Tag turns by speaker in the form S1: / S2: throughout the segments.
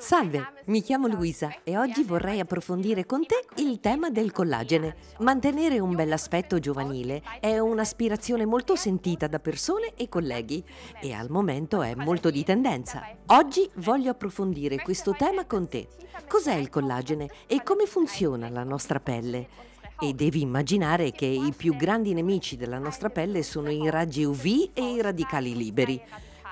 S1: Salve, mi chiamo Luisa e oggi vorrei approfondire con te il tema del collagene. Mantenere un bell'aspetto giovanile è un'aspirazione molto sentita da persone e colleghi e al momento è molto di tendenza. Oggi voglio approfondire questo tema con te. Cos'è il collagene e come funziona la nostra pelle? E devi immaginare che i più grandi nemici della nostra pelle sono i raggi UV e i radicali liberi.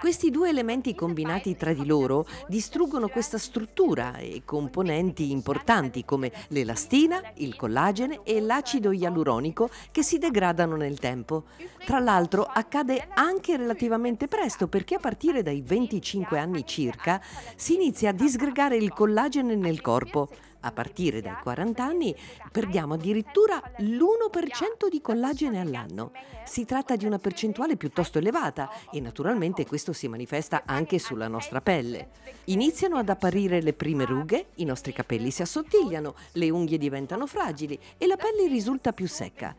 S1: Questi due elementi combinati tra di loro distruggono questa struttura e componenti importanti come l'elastina, il collagene e l'acido ialuronico che si degradano nel tempo. Tra l'altro accade anche relativamente presto perché a partire dai 25 anni circa si inizia a disgregare il collagene nel corpo a partire dai 40 anni perdiamo addirittura l'1% di collagene all'anno. Si tratta di una percentuale piuttosto elevata e naturalmente questo si manifesta anche sulla nostra pelle. Iniziano ad apparire le prime rughe, i nostri capelli si assottigliano, le unghie diventano fragili e la pelle risulta più secca.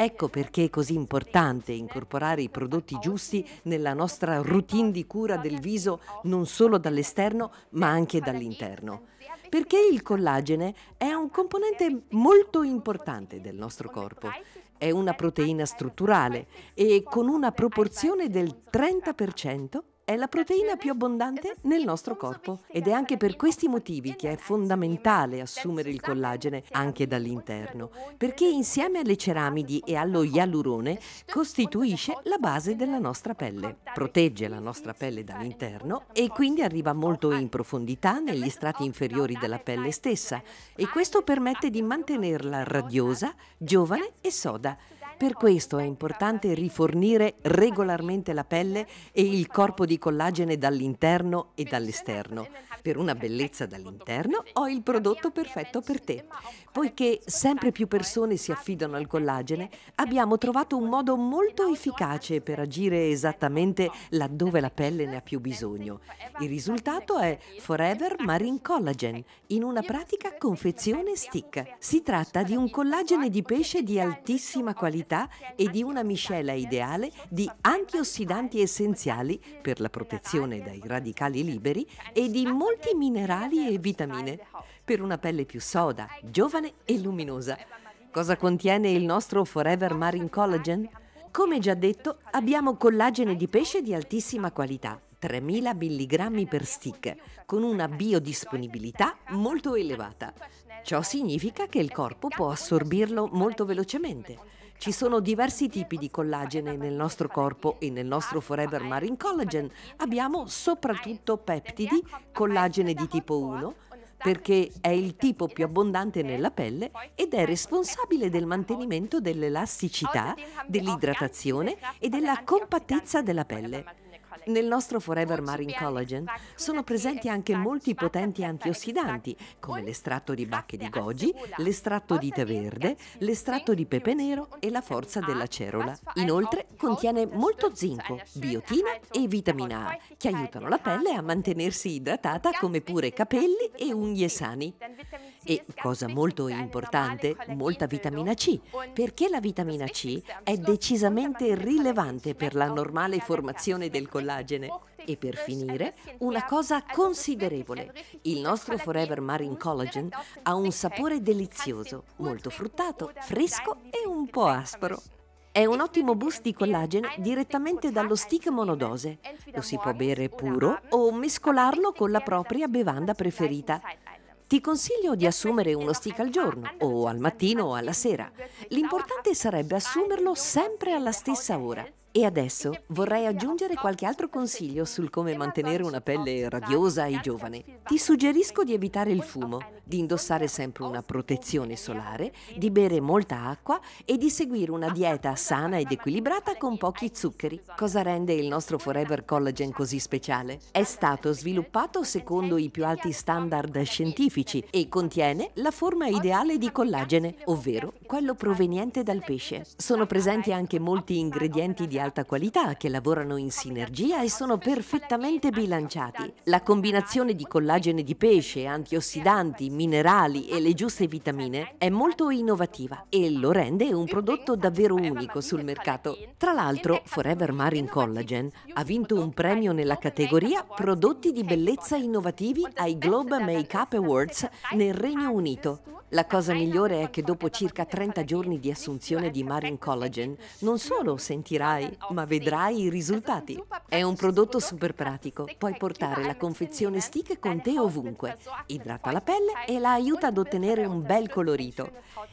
S1: Ecco perché è così importante incorporare i prodotti giusti nella nostra routine di cura del viso non solo dall'esterno ma anche dall'interno. Perché il collagene è un componente molto importante del nostro corpo. È una proteina strutturale e con una proporzione del 30% è la proteina più abbondante nel nostro corpo ed è anche per questi motivi che è fondamentale assumere il collagene anche dall'interno, perché insieme alle ceramidi e allo ialurone costituisce la base della nostra pelle, protegge la nostra pelle dall'interno e quindi arriva molto in profondità negli strati inferiori della pelle stessa e questo permette di mantenerla radiosa, giovane e soda per questo è importante rifornire regolarmente la pelle e il corpo di collagene dall'interno e dall'esterno. Per una bellezza dall'interno ho il prodotto perfetto per te. Poiché sempre più persone si affidano al collagene, abbiamo trovato un modo molto efficace per agire esattamente laddove la pelle ne ha più bisogno. Il risultato è Forever Marine Collagen in una pratica confezione stick. Si tratta di un collagene di pesce di altissima qualità varietà e di una miscela ideale di antiossidanti essenziali per la protezione dai radicali liberi e di molti minerali e vitamine per una pelle più soda, giovane e luminosa. Cosa contiene il nostro Forever Marine Collagen? Come già detto, abbiamo collagene di pesce di altissima qualità, 3000 mg per stick, con una biodisponibilità molto elevata. Ciò significa che il corpo può assorbirlo molto velocemente. Ci sono diversi tipi di collagene nel nostro corpo e nel nostro Forever Marine Collagen abbiamo soprattutto peptidi, collagene di tipo 1, perché è il tipo più abbondante nella pelle ed è responsabile del mantenimento dell'elasticità, dell'idratazione e della compattezza della pelle. Nel nostro Forever Marine Collagen sono presenti anche molti potenti antiossidanti, come l'estratto di bacche di goji, l'estratto di tè verde, l'estratto di pepe nero e la forza della cerola. Inoltre contiene molto zinco, biotina e vitamina A, che aiutano la pelle a mantenersi idratata come pure capelli e unghie sani e, cosa molto importante, molta vitamina C, perché la vitamina C è decisamente rilevante per la normale formazione del collagene. E per finire, una cosa considerevole. Il nostro Forever Marine Collagen ha un sapore delizioso, molto fruttato, fresco e un po' aspro. È un ottimo boost di collagene direttamente dallo stick monodose. Lo si può bere puro o mescolarlo con la propria bevanda preferita. Ti consiglio di assumere uno stick al giorno, o al mattino o alla sera. L'importante sarebbe assumerlo sempre alla stessa ora. E adesso vorrei aggiungere qualche altro consiglio sul come mantenere una pelle radiosa e giovane. Ti suggerisco di evitare il fumo, di indossare sempre una protezione solare, di bere molta acqua e di seguire una dieta sana ed equilibrata con pochi zuccheri. Cosa rende il nostro Forever Collagen così speciale? È stato sviluppato secondo i più alti standard scientifici e contiene la forma ideale di collagene, ovvero quello proveniente dal pesce. Sono presenti anche molti ingredienti di altre alta qualità che lavorano in sinergia e sono perfettamente bilanciati. La combinazione di collagene di pesce, antiossidanti, minerali e le giuste vitamine è molto innovativa e lo rende un prodotto davvero unico sul mercato. Tra l'altro, Forever Marine Collagen ha vinto un premio nella categoria Prodotti di bellezza innovativi ai Globe Makeup Awards nel Regno Unito. La cosa migliore è che dopo circa 30 giorni di assunzione di Marine Collagen non solo sentirai ma vedrai i risultati. È un prodotto super pratico. Puoi portare la confezione stick con te ovunque. Idrata la pelle e la aiuta ad ottenere un bel colorito.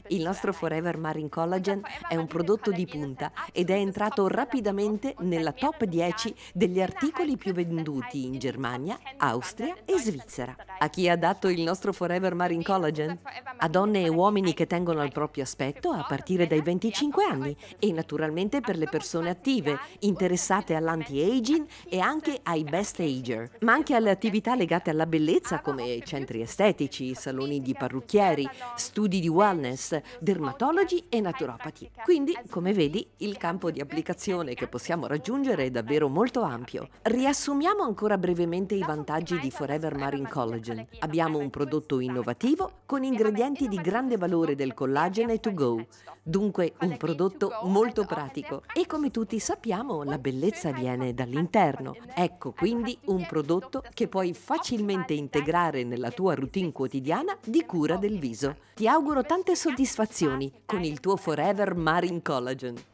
S1: Il nostro Forever Marine Collagen è un prodotto di punta ed è entrato rapidamente nella top 10 degli articoli più venduti in Germania, Austria e Svizzera. A chi è adatto il nostro Forever Marine Collagen? A donne e uomini che tengono al proprio aspetto a partire dai 25 anni e naturalmente per le persone attive attive interessate all'anti-aging e anche ai best ager, ma anche alle attività legate alla bellezza come centri estetici, saloni di parrucchieri, studi di wellness, dermatologi e naturopati. Quindi, come vedi, il campo di applicazione che possiamo raggiungere è davvero molto ampio. Riassumiamo ancora brevemente i vantaggi di Forever Marine Collagen. Abbiamo un prodotto innovativo con ingredienti di grande valore del collagen e to go, dunque un prodotto molto pratico e come tutti infatti sappiamo la bellezza viene dall'interno. Ecco quindi un prodotto che puoi facilmente integrare nella tua routine quotidiana di cura del viso. Ti auguro tante soddisfazioni con il tuo Forever Marine Collagen.